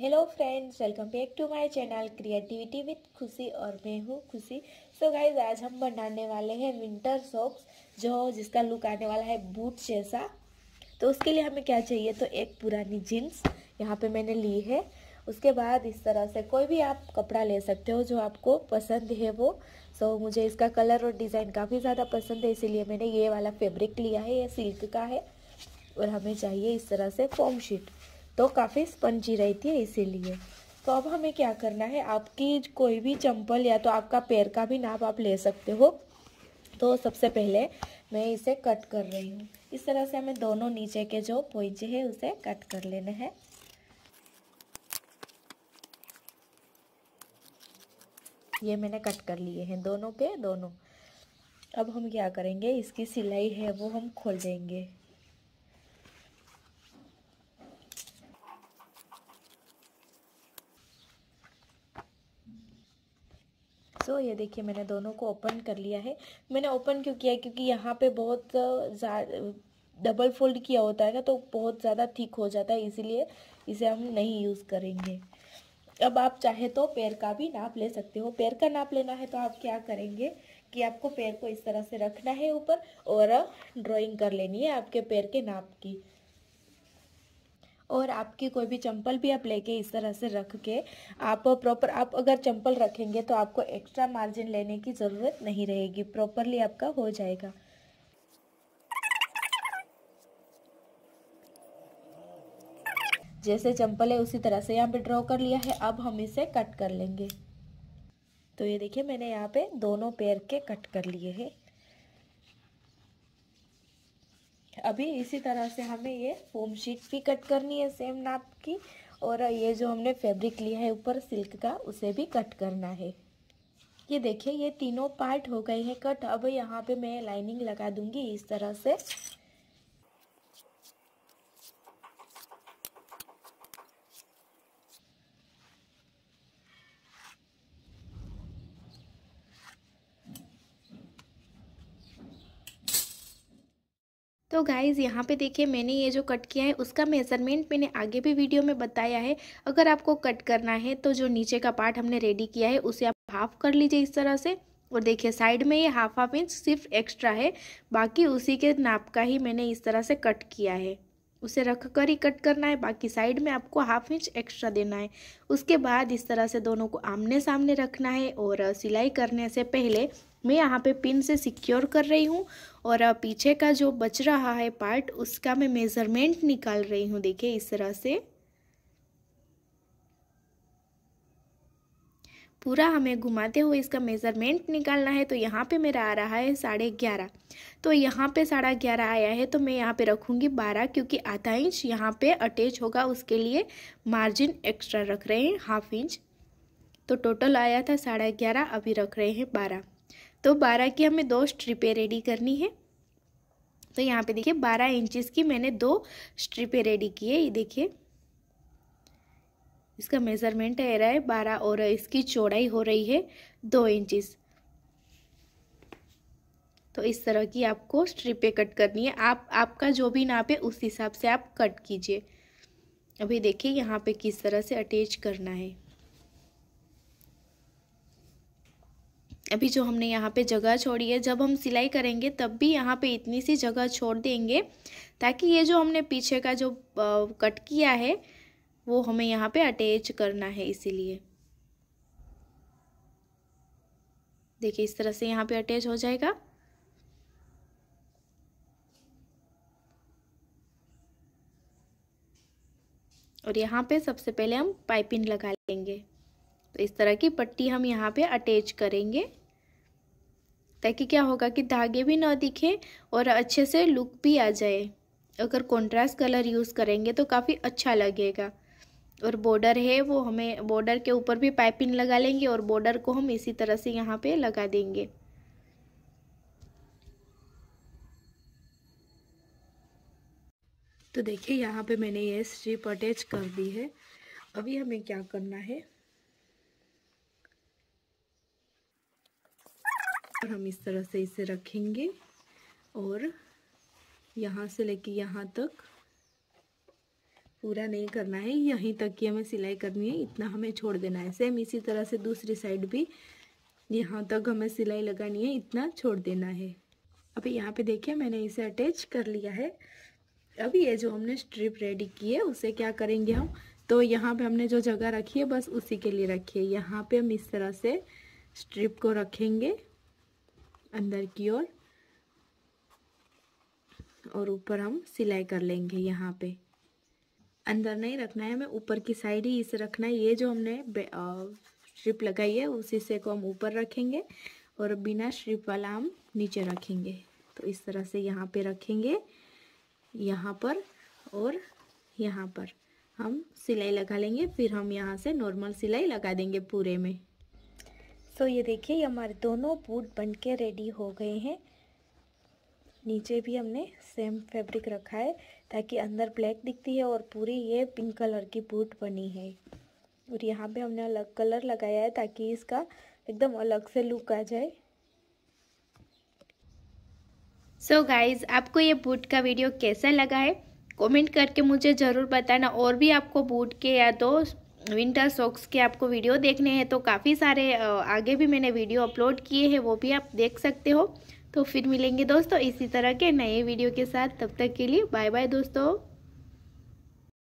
hello friends welcome back to my channel creativity with Khushi और मैं हूँ खुशी सो so गाइज आज हम बनाने वाले हैं विंटर सॉक्स जो जिसका लुक आने वाला है बूट जैसा तो उसके लिए हमें क्या चाहिए तो एक पुरानी जीन्स यहाँ पे मैंने ली है उसके बाद इस तरह से कोई भी आप कपड़ा ले सकते हो जो आपको पसंद है वो सो so, मुझे इसका कलर और डिज़ाइन काफ़ी ज़्यादा पसंद है इसीलिए मैंने ये वाला फेब्रिक लिया है ये सिल्क का है और हमें चाहिए इस तरह से फॉर्म शीट तो काफ़ी स्पंजी रहती है इसीलिए तो अब हमें क्या करना है आपकी कोई भी चंपल या तो आपका पैर का भी नाप आप ले सकते हो तो सबसे पहले मैं इसे कट कर रही हूँ इस तरह से हमें दोनों नीचे के जो पोइजे है उसे कट कर लेने हैं ये मैंने कट कर लिए हैं दोनों के दोनों अब हम क्या करेंगे इसकी सिलाई है वो हम खोल देंगे सो ये देखिए मैंने दोनों को ओपन कर लिया है मैंने ओपन क्यों किया क्योंकि यहाँ पे बहुत डबल फोल्ड किया होता है ना तो बहुत ज़्यादा थिक हो जाता है इसीलिए इसे हम नहीं यूज़ करेंगे अब आप चाहे तो पैर का भी नाप ले सकते हो पैर का नाप लेना है तो आप क्या करेंगे कि आपको पैर को इस तरह से रखना है ऊपर और ड्राइंग कर लेनी है आपके पैर के नाप की और आपकी कोई भी चंपल भी आप लेके इस तरह से रख के आप प्रॉपर आप अगर चंपल रखेंगे तो आपको एक्स्ट्रा मार्जिन लेने की ज़रूरत नहीं रहेगी प्रॉपरली आपका हो जाएगा जैसे चंपल है उसी तरह से यहाँ पे ड्रॉ कर लिया है अब हम इसे कट कर लेंगे तो ये देखिए मैंने यहाँ पे दोनों पैर के कट कर लिए हैं अभी इसी तरह से हमें ये फोम शीट भी कट करनी है सेम नाप की और ये जो हमने फैब्रिक लिया है ऊपर सिल्क का उसे भी कट करना है ये देखिए ये तीनों पार्ट हो गए हैं कट अब यहाँ पे मैं लाइनिंग लगा दूंगी इस तरह से तो गाइज़ यहाँ पे देखिए मैंने ये जो कट किया है उसका मेज़रमेंट मैंने आगे भी वीडियो में बताया है अगर आपको कट करना है तो जो नीचे का पार्ट हमने रेडी किया है उसे आप हाफ़ कर लीजिए इस तरह से और देखिए साइड में ये हाफ हाफ इंच सिर्फ एक्स्ट्रा है बाकी उसी के नाप का ही मैंने इस तरह से कट किया है उसे रख कर ही कट करना है बाकी साइड में आपको हाफ इंच एक्स्ट्रा देना है उसके बाद इस तरह से दोनों को आमने सामने रखना है और सिलाई करने से पहले मैं यहाँ पे पिन से सिक्योर कर रही हूँ और पीछे का जो बच रहा है पार्ट उसका मैं मेज़रमेंट निकाल रही हूँ देखिए इस तरह से पूरा हमें घुमाते हुए इसका मेज़रमेंट निकालना है तो यहाँ पे मेरा आ रहा है साढ़े ग्यारह तो यहाँ पे साढ़ा ग्यारह आया है तो मैं यहाँ पे रखूँगी बारह क्योंकि आधा इंच यहाँ पे अटैच होगा उसके लिए मार्जिन एक्स्ट्रा रख रहे हैं हाफ इंच तो टोटल आया था साढ़े ग्यारह अभी रख रहे हैं बारह तो बारह की हमें दो स्ट्रिपें रेडी करनी है तो यहाँ पर देखिए बारह इंचज़ की मैंने दो स्ट्रिपें रेडी की है ये देखिए इसका मेज़रमेंट है रहा है बारह और इसकी चौड़ाई हो रही है दो इंचिस तो इस तरह की आपको स्ट्रिपें कट करनी है आप आपका जो भी नाप है उस हिसाब से आप कट कीजिए अभी देखिए यहाँ पे किस तरह से अटैच करना है अभी जो हमने यहाँ पे जगह छोड़ी है जब हम सिलाई करेंगे तब भी यहाँ पे इतनी सी जगह छोड़ देंगे ताकि ये जो हमने पीछे का जो कट किया है वो हमें यहाँ पे अटैच करना है इसीलिए देखिए इस तरह से यहाँ पे अटैच हो जाएगा और यहाँ पे सबसे पहले हम पाइपिंग लगा लेंगे तो इस तरह की पट्टी हम यहाँ पे अटैच करेंगे ताकि क्या होगा कि धागे भी ना दिखे और अच्छे से लुक भी आ जाए अगर कॉन्ट्रास्ट कलर यूज़ करेंगे तो काफ़ी अच्छा लगेगा और बॉर्डर है वो हमें बॉर्डर के ऊपर भी पाइपिंग लगा लेंगे और बॉर्डर को हम इसी तरह से यहाँ पे लगा देंगे तो देखिए यहाँ पे मैंने ये स्ट्रिप अटैच कर दी है अभी हमें क्या करना है और हम इस तरह से इसे रखेंगे और यहाँ से लेके यहाँ तक पूरा नहीं करना है यहीं तक की हमें सिलाई करनी है इतना हमें छोड़ देना है सेम इसी तरह से दूसरी साइड भी यहाँ तक हमें सिलाई लगानी है इतना छोड़ देना है अब यहाँ पे देखिए मैंने इसे अटैच कर लिया है अब ये जो हमने स्ट्रिप रेडी की है उसे क्या करेंगे हम तो यहाँ पे हमने जो जगह रखी है बस उसी के लिए रखी है यहाँ पे हम इस तरह से स्ट्रिप को रखेंगे अंदर की ओर और ऊपर हम सिलाई कर लेंगे यहाँ पे अंदर नहीं रखना है हमें ऊपर की साइड ही इसे रखना है ये जो हमने स्ट्रिप लगाई है उस हिस्से को हम ऊपर रखेंगे और बिना स्ट्रिप वाला हम नीचे रखेंगे तो इस तरह से यहाँ पे रखेंगे यहाँ पर और यहाँ पर हम सिलाई लगा लेंगे फिर हम यहाँ से नॉर्मल सिलाई लगा देंगे पूरे में सो so, ये देखिए ये हमारे दोनों बूट बन के रेडी हो गए हैं नीचे भी हमने सेम फैब्रिक रखा है ताकि अंदर ब्लैक दिखती है और पूरी ये पिंक कलर की बूट बनी है और यहाँ पे हमने अलग कलर लगाया है ताकि इसका एकदम अलग से लुक आ जाए सो so गाइज आपको ये बूट का वीडियो कैसा लगा है कमेंट करके मुझे ज़रूर बताना और भी आपको बूट के या तो विंटर सॉक्स के आपको वीडियो देखने हैं तो काफ़ी सारे आगे भी मैंने वीडियो अपलोड किए हैं वो भी आप देख सकते हो तो फिर मिलेंगे दोस्तों इसी तरह के नए वीडियो के साथ तब तक के लिए बाय बाय दोस्तों